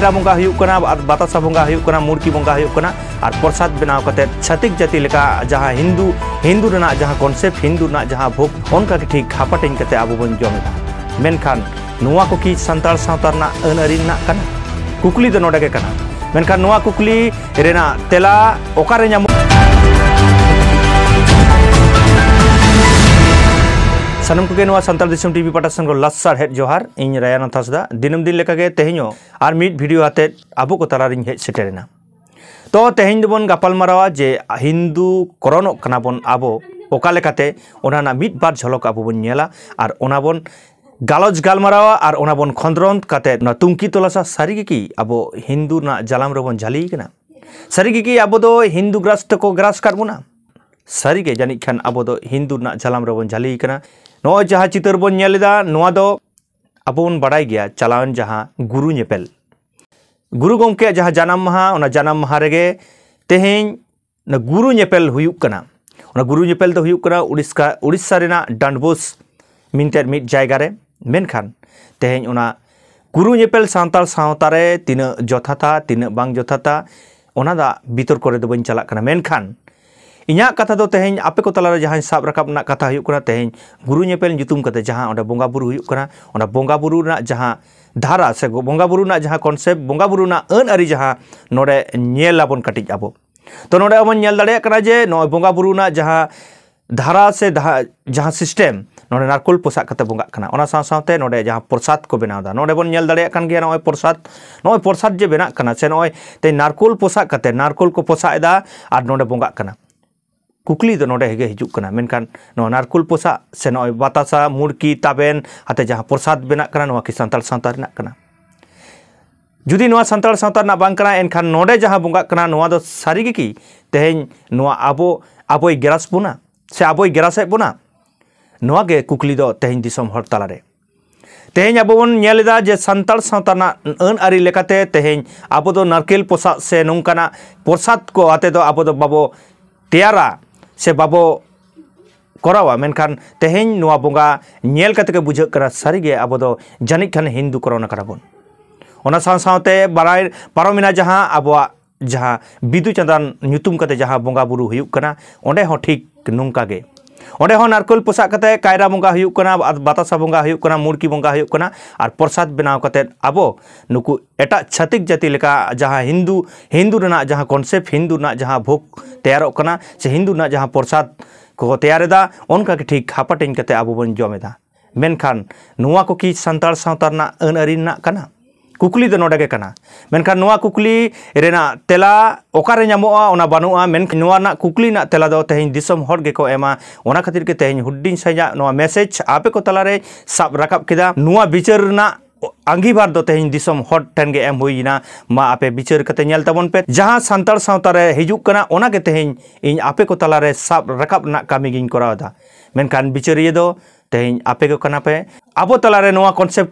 ᱠᱟᱭᱨᱟ ᱵᱚᱸᱜᱟ ᱦᱩᱭᱩᱜ ᱠᱟᱱᱟ ᱟᱨ ᱵᱟᱛᱟᱥᱟ ᱵᱚᱸᱜᱟ ᱦᱩᱭᱩᱜ ᱠᱟᱱᱟ ᱢᱩᱨᱠᱤ ᱵᱚᱸᱜᱟ ᱦᱩᱭᱩᱜ ᱠᱟᱱᱟ ᱟᱨ ᱯᱨᱚᱥᱟᱫ ᱵᱮᱱᱟᱣ ᱠᱟᱛᱮ ᱪᱷᱟᱹᱛᱤᱠ ᱡᱟᱹᱛᱤ ᱞᱮᱠᱟ ᱡᱟᱦᱟᱸ ᱦᱤᱱᱫᱩ ᱦᱤᱱᱫᱩ ᱨᱮᱱᱟᱜ ᱡᱟᱦᱟᱸ ᱠᱚᱱᱥᱮᱯᱴ ᱦᱤᱱᱫᱩ ᱨᱮᱱᱟᱜ ᱡᱟᱦᱟᱸ ᱵᱷᱳᱜ ᱚᱱᱠᱟ ᱜᱮ ᱴᱷᱤᱠ ᱦᱟᱯᱟᱴᱤᱧ ᱠᱟᱛᱮ ᱟᱵᱚ ᱵᱚᱱ ᱡᱚᱢᱮᱫᱟ ᱢᱮᱱᱠᱷᱟᱱ ᱱᱚᱣᱟ ᱠᱚ ᱠᱤ ᱥᱟᱱᱛᱟᱲ ᱥᱟᱶᱛᱟ ᱨᱮᱱᱟᱜ ᱟᱹᱱᱼᱟᱹᱨᱤ ᱨᱮᱱᱟᱜ ᱠᱟᱱᱟ ᱠᱩᱠᱞᱤ ᱫᱚ ᱱᱚᱰᱮ ᱜᱮ ᱠᱟᱱᱟ ᱢᱮᱱᱠᱷᱟᱱ ᱱᱚᱣᱟ ᱠᱩᱠᱞᱤ ᱨᱮᱱᱟᱜ ᱛᱮᱞᱟ ᱚᱠᱟᱨᱮ ᱧᱟᱢᱚᱜ ᱥᱟᱱᱟᱢ ᱠᱚᱜᱮ ᱱᱚᱣᱟ ᱥᱟᱱᱛᱟᱲ ᱫᱤᱥᱚᱢ ᱴᱤᱵᱷᱤ ᱯᱟᱴᱟ ᱥᱮᱱ ᱠᱚ ᱞᱟᱥᱟᱨ ᱦᱮᱡ ᱡᱚᱦᱟᱨ ᱤᱧ ᱨᱟᱭᱟᱱᱟᱛᱷ ᱦᱟᱸᱥᱫᱟ ᱫᱤᱱᱟᱹᱢ ᱫᱤᱱ ᱞᱮᱠᱟᱜᱮ ᱛᱮᱦᱮᱧ ᱟᱨ ᱢᱤᱫ ᱵᱷᱤᱰᱤᱭᱳ ᱟᱛᱮᱫ ᱟᱵᱚ ᱠᱚ ᱛᱟᱞᱟᱨᱤᱧ ᱦᱮᱡ ᱥᱮᱴᱮᱨᱮᱱᱟ ᱛᱚ ᱛᱮᱦᱮᱧ ᱫᱚᱵᱚᱱ ᱜᱟᱯᱟᱞᱢᱟᱨᱟᱣᱟ ᱡᱮ ᱦᱤᱱᱫᱩ ᱠᱚᱨᱚᱱᱚᱜ ᱠᱟᱱᱟ ᱵᱚᱱ ᱟᱵᱚ ᱚᱠᱟ ᱞᱮᱠᱟᱛᱮ ᱚᱱᱟ ᱨᱮᱱᱟᱜ ᱢᱤᱫ ᱵᱟᱨ ᱡᱷᱚᱞᱚᱠ ᱟᱵᱚ ᱵᱚᱱ ᱧᱮᱞᱟ ᱟᱨ ᱚᱱᱟ ᱵᱚᱱ ᱜᱟᱞᱚᱪ ᱜᱟᱞᱢᱟᱨᱟᱣᱟ ᱟᱨ ᱚᱱᱟ ᱵᱚᱱ ᱠᱷᱚᱸᱫᱽᱨᱚᱱ ᱠᱟᱛᱮᱫ ᱚᱱᱟ ᱛᱩᱝᱠᱤ ᱛᱚᱞᱟᱥᱟ ᱥᱟᱹᱨᱤᱜᱮ ᱠᱤ ᱟᱵᱚ ᱦᱤᱱᱫᱩ ᱨᱮᱱᱟᱜ ᱡᱟᱞᱟᱢ ᱨᱮᱵᱚᱱ ᱡᱷᱟᱹᱞᱤ ᱠᱟᱱᱟ ᱥᱟᱹᱨᱤᱜᱮ ᱠᱤ ᱟᱵᱚ ᱫᱚ ᱦᱤᱱᱫᱩ ᱜᱨᱟᱥ ᱛᱮᱠᱚ ᱜᱨᱟᱥ ᱠᱟᱫ ᱵᱚᱱᱟ सारी के जानी खान अब हिंदू जलाम बन जाली नौ चितर बन अब बड़ा गया चलावन जहाँ नेपल गुरु गमके जहाँ जानम महा जानम महारे गुरु गुरुपेल होना गुरुपेल तो उड़ीसा उड़ीसा डांडबोस मिनटे मिट जगार गुरु नेपल गुरुपेल सानतल सातारे तथा तीन बांग जथाता वना दा वितर्क बन चलान मेखान इंटर कथा तो तेज आपे को तलारे जहाँ सब रकाब कथा हूँ तेज गुरुपेल जहाँ बंगा बुरुना बंगा बुरुना जहाँ धारा से बंगा बुरुना जहाँ कन्सेप्ट बंगा बुरुना अन आरी जहाँ नोलाबन कटिज अब तो नोल दाजे नंगा बुरुना जहाँ धारा से जहाँ सिसटेम नोने नारकोल पोसाते बंगे जहाँ प्रसाद को बनावे नोल दिए नसाद नसाद जे बना से नारकोल पोसाते नारकोल को पोसाएं और नोने बंगा कुकली दो नोडे हेगे हिजुक नो नारकुल पोसा से नय बतासा मुड़की ताबेन हाते जहाँ प्रसाद बना कना नो कि संताल सांता जुदी नो संताल सांता ना एनखान नोडे जहाँ बुंगा कना नो दो सारी गी की तेहेन नो आबो आबो गेरास बुना से आबो गेरासे बुना नो कुकली तेहेन दिसम हर ताला रे तेहेन अब बन जे संताल सांता ना अन आरी लेकाते तेहेन अब दो नारकेल पोसा से नोंकाना प्रसाद को आते दो बाबो तैयारा से बाबो करावा मेनखान तेहेन नुआ बंगा नेल कते के बुझक करा सारीगे अब दो जानिक खान हिंदू करना कराबन ᱚᱱᱟ ᱥᱟᱶ ᱥᱟᱶᱛᱮ ᱵᱟᱨᱟᱭ ᱯᱟᱨᱚᱢᱮᱱᱟ ᱡᱟᱦᱟᱸ ᱟᱵᱚᱣᱟᱜ ᱡᱟᱦᱟᱸ ᱵᱤᱫᱩ ᱪᱟᱸᱫᱟᱱ ᱧᱩᱛᱩᱢ ᱠᱟᱛᱮ ᱡᱟᱦᱟᱸ ᱵᱚᱸᱜᱟ ᱵᱩᱨᱩ ᱦᱩᱭᱩᱜ ᱠᱟᱱᱟ ᱚᱸᱰᱮ ᱦᱚᱸ ᱴᱷᱤᱠ ᱱᱚᱝᱠᱟ ᱜᱮ ᱚᱸᱰᱮ ᱦᱚᱸ ᱱᱟᱨᱠᱳᱞ ᱯᱚᱥᱟᱜ ᱠᱟᱛᱮ ᱠᱟᱭᱨᱟ ᱵᱚᱸᱜᱟ ᱦᱩᱭᱩᱜ ᱠᱟᱱᱟ ᱵᱟᱛᱟᱥᱟ ᱵᱚᱸᱜᱟ ᱦᱩᱭᱩᱜ ᱠᱟᱱᱟ ᱢᱩᱲᱠᱤ ᱵᱚᱸᱜᱟ ᱦᱩᱭᱩᱜ ᱠᱟᱱᱟ ᱟᱨ ᱯᱨᱚᱥᱟᱫ ᱵᱮᱱᱟᱣ ᱠᱟᱛᱮ ᱟᱵᱚ ᱱᱩᱠᱩ ᱮᱴᱟᱜ ᱪᱷᱟᱹᱛᱤᱠ ᱡᱟᱹᱛᱤ ᱞᱮᱠᱟ ᱡᱟᱦᱟᱸ ᱦᱤᱱᱫᱩ ᱦᱤᱱᱫᱩ ᱨᱮᱱᱟᱜ ᱡᱟᱦᱟᱸ ᱠᱚᱱᱥᱮᱯᱴ ᱦᱤᱱᱫᱩ ᱨᱮᱱᱟᱜ ᱡᱟᱦᱟᱸ ᱵᱷᱳᱜᱽ ᱛᱮᱭᱟᱨᱚᱜ ᱠᱟᱱᱟ ᱥᱮ ᱦᱤᱱᱫᱩ ᱨᱮᱱᱟᱜ ᱡᱟᱦᱟᱸ ᱯᱨᱚᱥᱟᱫ ᱠᱚ ᱛᱮᱭᱟᱨᱮᱫᱟ ᱚᱱᱠᱟ ᱜᱮ ᱴᱷᱤᱠ ᱦᱟᱯᱟᱴᱤᱧ ᱠᱟᱛᱮ ᱟᱵᱚ ᱵᱚᱱ ᱡᱚᱢᱮᱫᱟ ᱢᱮᱱᱠᱷᱟᱱ ᱱᱚᱣᱟ ᱠᱚ ᱠᱤ ᱥᱟᱱᱛᱟᱲ ᱥᱟᱶᱛᱟ ᱨᱮᱱᱟᱜ ᱟᱹᱱ ᱟᱹᱨᱤ ᱨᱮᱱᱟᱜ ᱠᱟᱱᱟ कुकली दो कुकली तेला ओकारे नामोआ ओना कुकली तेला दो तेहिन खातिर के तेहिन हुड्डिन सजा मेसेज आपे को तलारे साब रकाब के विचार बिचर ना अंगीबार दो तेहिन दिसम हर ठेन एम होना मा आपे विचार कते नेल पे जहाँ सांताल सावता रे हिजुक इन आपे को तला रे साब रकाब ना कामी गिन करादा मेनखान बिचरिये आपे को कना पे अब तला रे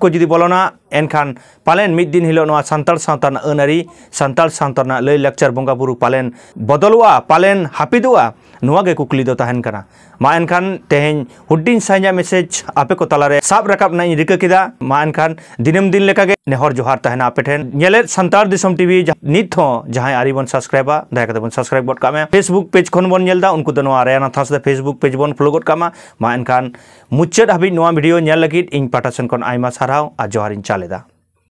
को जदी बोलना एनखान पालेन मिद दिन हिलो सानल संताल सावता ना अनारी संताल सावता ना लय लेक्चर बंगा बुरु पालेन बदलवा पालेन हापिदुआ नवा गे कुकली दो मा एनखान तेहेन हुड्डिन साइजा मेसेज आपे को तलारे साब रकाब रिका किदा मा एनखान दिनम दिन लेका नेहर जोहार तहना आपे ठेन नेले सानल दिसम टीवी नित हो जहां आरी बन सब्सक्राइबा दया बन सब्सक्राइब बट कामे फेसबुक पेज खन बन उनको तो आरे ना थास फेसबुक पेज बन फॉलो गट कामा मा एनखान मुच्चद हबी नवा वीडियो नेल लगी इन पाटासन कोन आइमा साराव आ जोहार इन le da.